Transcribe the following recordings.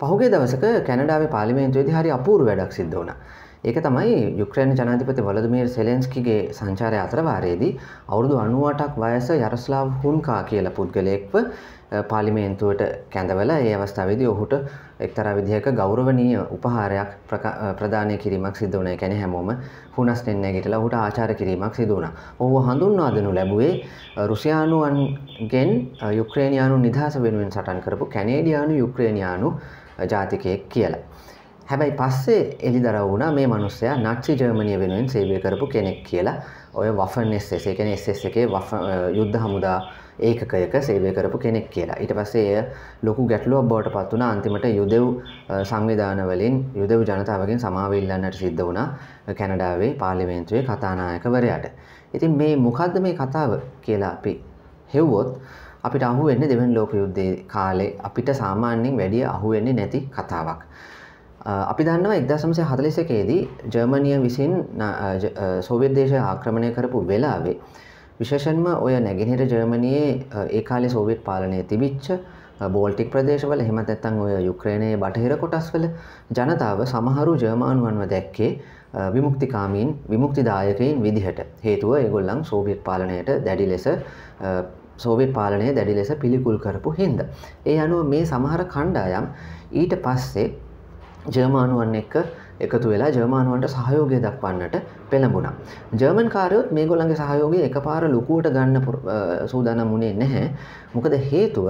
පහුගේ දවසක කැනඩාවේ පාලිමේන්තුවේද හරි අපූර් වැඩක් සිද්ධ වන ඒක තමයි යුක්්‍රයන් ජනාතිපති වලදමීර් සෙලෙන්ස්කිගේ සංචාරය අතරවාරයේදී අවුරුදු අනුවටක් වයස යරස්ලාව් හුන්කා කියල පුද්ගලයෙක්ව පාලිමේන්තුවට කැඳවල ඒ අවස්ථාවද ඔහුට එක්තර විදිහක ගෞරවනීය උපහාරයක් ප්‍රධානය කිරීමක් සිදුවන කැන හැමෝම හුනස් නෙන්න ගිටලා හුට ආචාර කිරීමක් සිදුවන ඔහු හඳුන්වාදනු ලැබුවේ රුසියානුවන්ගෙන් යුක්‍රේණයානු නිදහස වෙනුවෙන් සටන් කරපු කැනේඩියානු යුක්‍රේණයානු ජාතිකයෙක් කියලා. හැබැයි පස්සේ එලිදර වුණා මේ මනුස්සයා නක්ෂි ජර්මණය වෙනුවෙන් සේවය කරපු කෙනෙක් කියලා ඔය වෆන් එස්ස එකන එස් එකේ යුද්ධ හමුදා ඒකකයක සේවය කරපු කෙනෙක් කියලා ඊට පසේ ලොකු ගැටලුවක් බවට පත් වුණ අන්තිමට යුදෙව් සංවිධානවලින් යුදෙව් ජනතාවගෙන් සමාවිල්ලන්නට සිද්ධ වුණා කැනඩාවේ පාලිමේන්තුවේ කතානායකවරයට. ඉතින් මේ මොකක්ද මේ කතාව කියලා අපි හෙව්වොත් අපිට අහුවෙන්නේ දෙවන ලෝක යුද්ධයේ කාලේ අපිට සාමාන්‍යයෙන් වැඩිය අහුවෙන්නේ නැති කතාවක්. අපි දන්නවා 1941 ජර්මනිය විසින් සෝවියට් දේශය ආක්‍රමණය කරපු වෙලාවේ විශේෂයෙන්ම ඔය නැගෙනහිර ජර්මනියේ ඒ කාලේ සෝවියට් පාලනය තිබිච්ච බෝල්ටික් ප්‍රදේශවල එහෙමත් නැත්නම් ඔය යුක්‍රේනයේ බටහිර කොටස්වල ජනතාව සමහරු ජර්මානුවන්ව දැක්කේ විමුක්තිකාමීන් විමුක්තිදායකයින් විදිහට හේතුව ඒගොල්ලන් සෝවියට් පාලනයට දැඩි ලෙස සෝවියට් පාලනය දැඩි ලෙස පිළිකුල් කරපු හින්ද. ඒ අනුව මේ සමහර කණ්ඩායම් ඊට පස්සේ ජර්මානුවන් එක්ක එකතු වෙලා ජර්මානුවන්ට සහයෝගය දක්වන්නට පෙළඹුණා. ජර්මන් කාරයොත් මේ ගොල්ලන්ගේ සහයෝගය එක පාර ලොකුවට ගන්න සූදානම් වුණේ නැහැ. මොකද හේතුව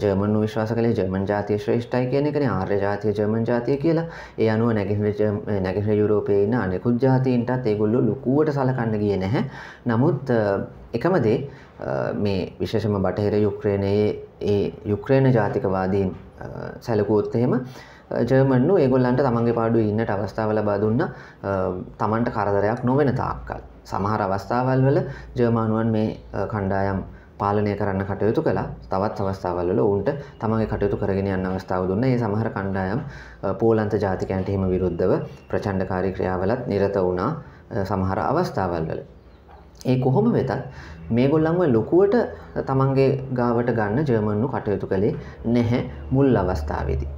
ජර්මන් විශ්වාස කළේ ජර්මන් ජාතිය ශ්‍රේෂ්ඨයි කියන එකනේ ආර්ය ජාතිය ජර්මන් ජාතිය කියලා. ඒ අනුව නැගිහිර නැගිහිර යුරෝපයේ ඉන්න අනෙකුත් ජාතීන්ටත් ඒගොල්ලෝ ලොකුවට සලකන්න ගියේ නැහැ. නමුත් එකම දේ මේ විශේෂම බටහිර යුක්‍රේනයේ ඒ යුක්‍රේන ජාතිකවාදීන් සැලකුවොත් එහෙම ජර්මන්නු ඒගොල්ලන්ට තමන්ගේ පාඩු ඉන්නට අවස්ථාවල බාදුන්න තමන්ට කරදරයක් නොවෙන තාක්කල්. සමහර අවස්ථාවල් වල ජර්මානුවන් මේ කණ්ඩායම් පාලනය කරන්න කටයුතු කළ තවත් අවස්ථාවල්ල ඔවුන්ට තමගේ කටයුතු කරගෙන යන්න අවස්ථාව දුන්න ඒ සමහර කණ්ඩායම් පෝලන්ත ජාතිකයන්ට එහෙම විරුද්ධව ප්‍රචණ්ඩකාරී ක්‍රියාවලත් නිරත වුණා සමහර අවස්ථාවල් වල. ඒ කොහොම වෙතත් මේ ගොල්ලන්ව ලොකුවට තමන්ගේ ගාවට ගන්න ජර්මන්නු කටයුතු කළේ නැහැ මුල් අවස්ථාවේදී.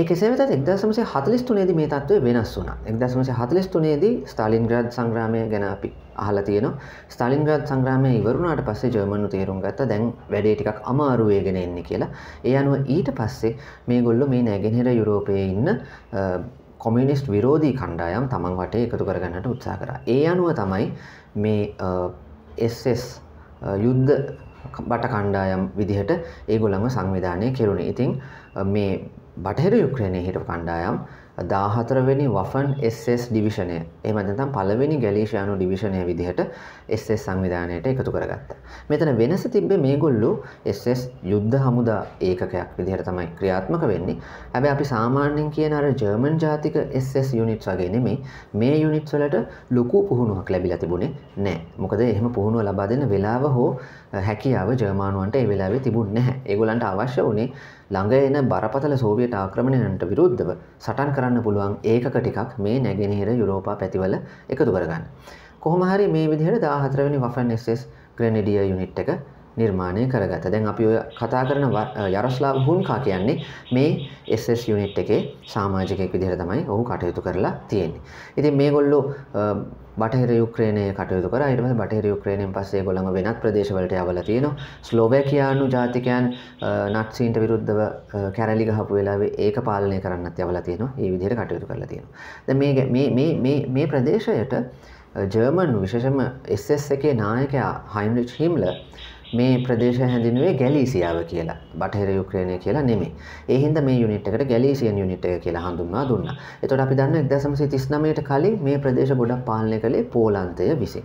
ඒකෙසේ වෙතත් එක්දසමසේ හතලිස්තුනේද මේ තත්ත්වය වෙනස් වුන එක්දසමසේ හතලිස්තුනේදී ස්ටාලින් ග්‍රාඩ් සංග්‍රාමය ගැන අපි අහල තියෙන ස්ටාලින් ග්‍රාඩ් සංග්‍රාමය ඉවරුණට පස්සේ ජර්මනු තේරුම් ගත්ත දැන් වැඩේ ටිකක් අමාරුවේගෙන එන්නේ කියලා ඒ අනුව ඊට පස්සේ මේ ගොල්ලො මේ නැගෙනහිර යුරෝපය ඉන්න කොමිනිස්ට් විරෝධී කණ්ඩායම් තමන් වටේ එකතු කරගන්නට උත්සා කර ඒ අනුව තමයි මේ එස්ස් යුද්ධ බට කණ්ඩායම් විදිහට ඒගොළඟ සංවිධානය කෙරුණේ ඉතිං මේ බටහිර යුක්‍රණය හිට කණ්ඩායම් දාහතරවෙනි වෆන් SS ඩිවිෂණය එම තම් පලවෙනි ගැලේෂයනු ඩිවිෂණය විදිහට SS සංවිධානයට එකතු කරගත්ත. මෙතන වෙනස තිබ්බේ මේ ගොල්ලු SS යුද්ධ හමුදා ඒකකයක් විදිහට තමයි ක්‍රියාත්මක වෙන්නේ ඇබ අපි සාමාන්‍යෙන් කියන අර ජර්මන් ජාතික SS යුනිට් වගේ නෙමේ මේ යුනිට් වලට ලොකු පුහුණුවක් ලැබිලා තිබුණේ නෑ මොකද එහෙම පුහුණුව ලබා දෙන්න වෙලාව හෝ හැකියාව ජර්මානුවන්ට ඒ වෙලාවේ තිබුණ නැහැ ඒගොලන්ට අවශ්‍ය වනේ ළඟ එන බරපතල සෝවියට ආක්‍රමණයන්ට විරුද්ධව සටන් කරන්න පුළුවන් ඒක ටිකක් මේ නැගෙනහිර යුරෝපා පැතිවල එකතු කරගන්න. කොහොමහරි මේ විදිහට දාහතරවෙනි වෆන් ස්ස් ග්‍රනඩිය යුනිට් එක නිර්මාණය කරගත දැන් අපි ඔය කතා කරන යරස්ලාව හුන්කා කියන්නේ මේ SS යුනිට් එකේ සමාජිකයෙක් විදිහට තමයි ඔහු කටයුතු කරලා තියෙන්නේ. ඉතින් මේගොල්ලෝ බටහිර යුක්‍රේනය කටයුතු කරා ඊට පස්සේ බටහිර යුක්‍රේනයෙන් පස්සේ ඒගොල්ලන්ව වෙනත් ප්‍රදේශවලට යවලා තියෙනවා. ස්ලෝවැකියානු ජාතිකයන් නක්සීන්ට විරුද්ධව කැරලි ගහපු වෙලාවේ ඒක පාලනය කරන්නත් යවලා තියෙනවා. මේ විදිහට කටයුතු කරලා තියෙනවා. දැන් මේ මේ මේ මේ ප්‍රදේශයට ජර්මන් විශේෂම SS එකේ නායකයා හයින්රිච් හිම්ලර් මේ ප්‍රදේශය හැඳින්වේ ගැලීසියාව කියලා බටහිර යුක්‍රේණය කියලා නෙමේ. ඒ හින්දා මේ යුනිට් එකට ගැලීසියන් යුනිට් එක කියලා හඳුන්වා දුන්නා. එතකොට අපි දන්න 1939ට කලින් මේ ප්‍රදේශ ගොඩක් පාලනය කළේ පෝලන්තය විසින්.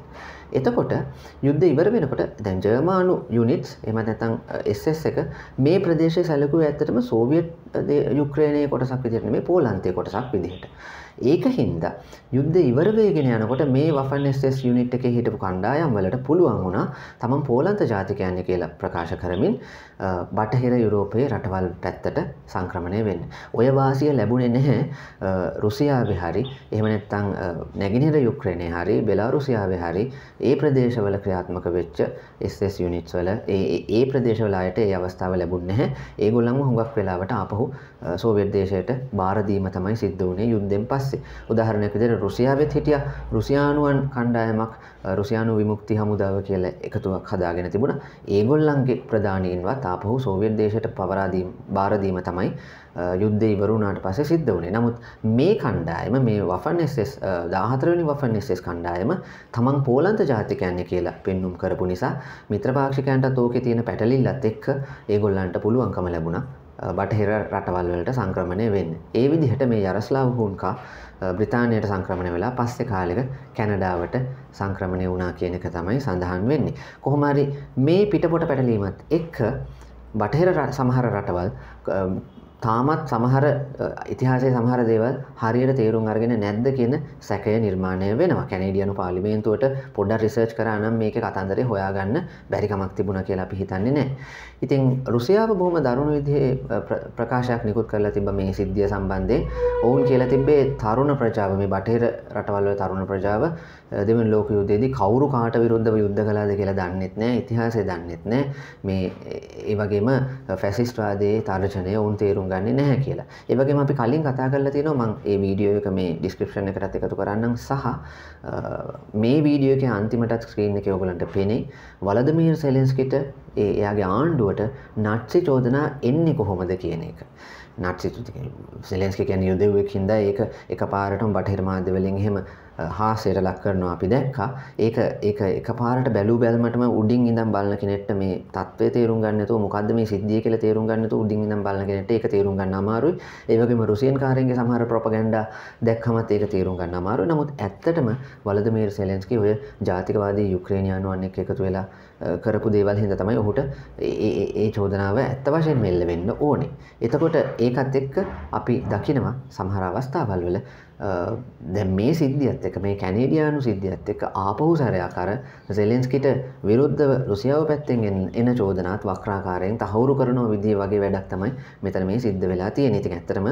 එතකොට යුද්ධ ඉවර වෙනකොට දැන් ජර්මානු යුනිට්ස් එම නැතන් එස් එක මේ ප්‍රදේශය සැලකු ඇත්තටම සෝවියට් යුක්‍රේණය කොටසක් විදිරන මේ පෝලන්තය කොටසක් විදිහට ඒක හින්දා යුද්ධ ඉවර වෙගෙන යනකොට මේ වෆන්ස්ස් යුනිට් එකේ හිටපු කණ්ඩායම් වලට පුළුවන් වුණා තමන් පෝලන්ත ජාතිකයන්නේ කියලා ප්‍රකාශ කරමින් බටහිර යුරෝපයේ රටවල් පැත්තට සංක්‍රමණය වෙන්න. ඔය වාසිය ලැබුණේ නැහැ රුසියාවේ හරි එහෙම නැත්නම් නැගෙනහිර යුක්‍රේනයේ හරි බෙලාරුසියාවේ හරි ඒ ප්‍රදේශවල ක්‍රියාත්මක වෙච්ච SS යුනිට්ස් වල ඒ ඒ ප්‍රදේශවල අයට ඒ අවස්ථාව ලැබුණේ නැහැ. ඒගොල්ලන්ම හුඟක් වෙලාවට ආපහු සෝවියට් දේශයට බාර දීම තමයි සිද්ධ වුණේ යුද්ධෙන් පස්සේ. පස්සේ උදාහරණයක් විදිහට රුසියාවෙත් හිටියා රුසියානුවන් කණ්ඩායමක් රුසියානු විමුක්ති හමුදාව කියලා එකතුවක් හදාගෙන තිබුණා. ඒගොල්ලන්ගේ ප්‍රධානීන්වත් ආපහු සෝවියට් දේශයට පවරා දීම බාර දීම තමයි යුද්ධය ඉවර වුණාට පස්සේ සිද්ධ වුණේ. නමුත් මේ කණ්ඩායම මේ වෆන් SS 14 වෙනි වෆන් SS කණ්ඩායම තමන් පෝලන්ත ජාතිකයන්නේ කියලා පෙන්눔 කරපු නිසා මිත්‍රපාක්ෂිකයන්ටත් ඕකේ තියෙන පැටලිල්ලත් එක්ක ඒගොල්ලන්ට පුළුවන්කම ලැබුණා බටහිර රටවල් වලට සංක්‍රමණය වෙන්න. ඒ විදිහට මේ යරස්ලාව හුන්කා බ්‍රිතාන්‍යයට සංක්‍රමණය වෙලා පස්සේ කාලෙක කැනඩාවට සංක්‍රමණය වුණා කියන එක තමයි සඳහන් වෙන්නේ. කොහොම හරි මේ පිටපොට පැටලීමත් එක්ක බටහිර සමහර රටවල් තාමත් සමහර ඉතිහාසේ සමහර දේවල් හරියට තේරුම් අරගෙන නැද්ද කියන සැකය නිර්මාණය වෙනවා කැනේඩියනු පාලිමේන්තුවට පොඩ්ඩ රිසර්ච් කරනම් මේක කතන්දරේ හොයාගන්න බැරිකමක් තිබුණ කියලා අපි හිතන්නේ නෑ. ඉතින් රුසියාව බොහොම දරුණු විදිහේ ප්‍රකාශයක් නිකුත් කරලා තිබ්බ මේ සිද්ධිය සම්බන්ධයෙන් ඔවුන් කියලා තිබ්බේ තරුණ ප්‍රජාව මේ බටහිර රටවල් වල තරුණ ප්‍රජාව දෙවෙනි ලෝක යුද්ධයේදී කවුරු කාට විරුද්ධව යුද්ධ කළාද කියලා දන්නෙත් නෑ ඉතිහාසය දන්නෙත් නෑ මේ ඒ වගේම ෆැසිස්ට්වාදයේ තර්ජනය ඔවුන් තේරුම් ගන්න නැහැ කියලා ඒවගේ අපි කලින් කතා කරලා තියෙන මං ඒ වීඩියෝ එක මේ ඩිස්ක්‍රපෂණ එකටත් එකතු කරන්න සහ මේ වීඩියෝක අන්තිමටත් ස්ක්‍රීන් එක ඔගලන්ට පෙනේ වලදමීර සෙලෙන්ස්කට එයාගේ ආණ්ඩුවට නට්සි චෝදනා එන්නේ කොහොමද කියන එක නට්සි සෙලෙන්ස්ක කැන යුදෙව්වක් හිද ඒක එක පාරටම බටහිර මාධ්‍යවලින් හෙම හාසයට ලක් කරනවා අපි දැක්කා ඒක ඒක එක පාරට බැලූ බැල්මටම උඩින් ඉඳම් බලන කෙනෙක්ට මේ තත්ත්වය තේරුම් ගන්නතු මොකද මේ සිද්ධිය කියලා තේරුම් ගන්නතු උඩින් ඉඳම් බලන කෙනෙක්ට ඒක තේරුම් ගන්න අමාරුයි ඒ වගේම රුසියන් කාරයන්ගේ සමහර ප්‍රොපගැන්ඩා දැක්කමත් ඒක තේරුම් ගන්න අමාරුයි නමුත් ඇත්තටම වලදමීර් සෙලෙන්ස්කි ඔය ජාතිකවාදී යුක්‍රේනියානුවන් එක්ක එකතු වෙලා කරපු දේවල් හින්ද තමයි ඔහුට ඒ චෝදනාව ඇත්ත වශයෙන් මෙල්ල වෙන්න ඕනේ. එතකොට ඒකත් එක්ක අපි දකිනවා සමහර අවස්ථාවල් වල දැ මේ සිද්ධියත් එක මේ කැනේඩියානු සිද්ධියත් එක ආපහු සැරයාකාර සෙලෙන්ස්කිට විරුද්ධ රුසියාව පැත්තෙන්ගෙන් එන චෝදනාත් වක්‍රාකාරයෙන් තහවුරු කරනෝ විදිී වගේ වැඩක් තමයි මෙතන මේ සිද්ධ වෙලා තිය නති ඇතරම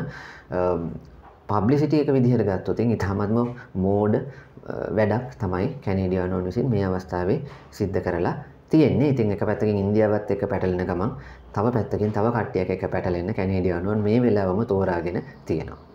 පබ්ලිසිටියක විදිහර ගත්තොතින් ඉතාමත්ම මෝඩ වැඩක් තමයි කැනේඩියානෝ විසින් මේ අවස්ථාවේ සිද්ධ කරලා තියෙන්නේ ඉතින් එක පැත්තකින් ඉන්දියාවත් එක පැටලෙන ගමන් තව පැත්තකින් තව කට්ටියක එක පැටලෙන්න කැනේඩියානුවන් මේ වෙලාවම තෝරාගෙන තියෙනවා